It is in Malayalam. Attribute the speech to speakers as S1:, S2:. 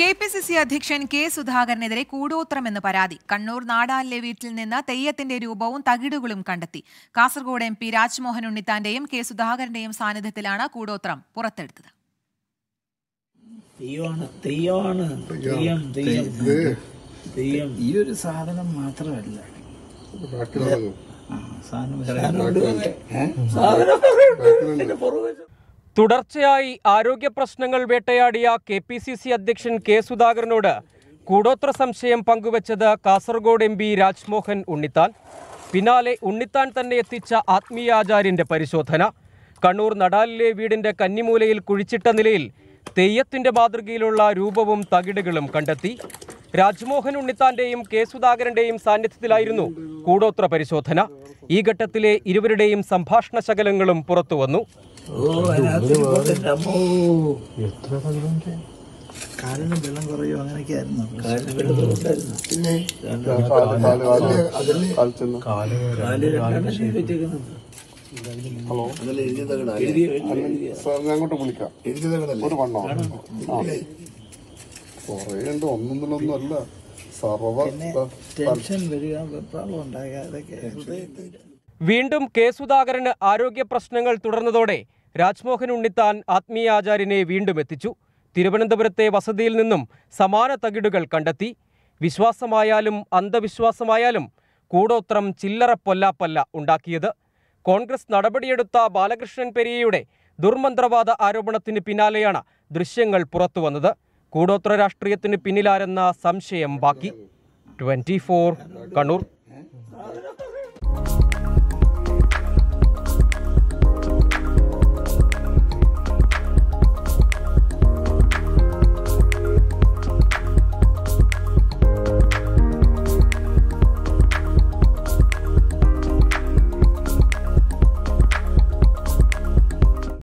S1: കെ പി സി സി അധ്യക്ഷൻ കെ സുധാകരനെതിരെ കൂടോത്രമെന്ന് പരാതി കണ്ണൂർ നാടാലിലെ വീട്ടിൽ നിന്ന് തെയ്യത്തിന്റെ രൂപവും തകിടുകളും കണ്ടെത്തി കാസർഗോഡ് എം പി രാജ്മോഹൻ ഉണ്ണിത്താന്റെയും കെ സുധാകരന്റെയും സാന്നിധ്യത്തിലാണ് കൂടോത്രം പുറത്തെടുത്തത്
S2: ഈയൊരു സാധനം മാത്രമല്ല സാധനം തുടർച്ചയായി ആരോഗ്യ പ്രശ്നങ്ങൾ വേട്ടയാടിയ കെ പി സി സി അധ്യക്ഷൻ കെ സുധാകരനോട് കൂടോത്ര സംശയം പങ്കുവച്ചത് കാസർഗോഡ് എം പി രാജ്മോഹൻ ഉണ്ണിത്താൻ പിന്നാലെ ഉണ്ണിത്താൻ തന്നെ എത്തിച്ച ആത്മീയാചാര്യൻ്റെ പരിശോധന കണ്ണൂർ നടാലിലെ വീടിൻ്റെ കന്നിമൂലയിൽ കുഴിച്ചിട്ട നിലയിൽ തെയ്യത്തിൻ്റെ മാതൃകയിലുള്ള രൂപവും തകിടുകളും കണ്ടെത്തി രാജ്മോഹൻ ഉണ്ണിത്താന്റെയും കെ സുധാകരന്റെയും സാന്നിധ്യത്തിലായിരുന്നു കൂടോത്ര പരിശോധന ഈ ഘട്ടത്തിലെ ഇരുവരുടെയും സംഭാഷണ ശകലങ്ങളും പുറത്തുവന്നു എത്ര കല്ലുണ്ട് കാലിന് വെള്ളം കുറയോ അങ്ങനെയൊക്കെ ആയിരുന്നു കാലിന് വെള്ളം പിന്നെ
S1: ഹലോ ഞാൻ അങ്ങോട്ട് വിളിക്കാം ഒരു സർവ ടെൻഷൻ വരിക വെപ്രാളം ഉണ്ടാകാതെ
S2: വീണ്ടും കെ സുധാകരന് ആരോഗ്യ പ്രശ്നങ്ങൾ തുടർന്നതോടെ രാജ്മോഹൻ ഉണ്ണിത്താൻ ആചാര്യനെ വീണ്ടും എത്തിച്ചു തിരുവനന്തപുരത്തെ വസതിയിൽ നിന്നും സമാന തകിടുകൾ കണ്ടെത്തി വിശ്വാസമായാലും അന്ധവിശ്വാസമായാലും കൂടോത്രം ചില്ലറ പൊല്ലാപ്പല്ല ഉണ്ടാക്കിയത് കോൺഗ്രസ് നടപടിയെടുത്ത ബാലകൃഷ്ണൻ പെരിയയുടെ ദുർമന്ത്രവാദ ആരോപണത്തിന് പിന്നാലെയാണ് ദൃശ്യങ്ങൾ പുറത്തുവന്നത് കൂടോത്ര രാഷ്ട്രീയത്തിന് പിന്നിലാരെന്ന സംശയം ബാക്കി ട്വൻറ്റി കണ്ണൂർ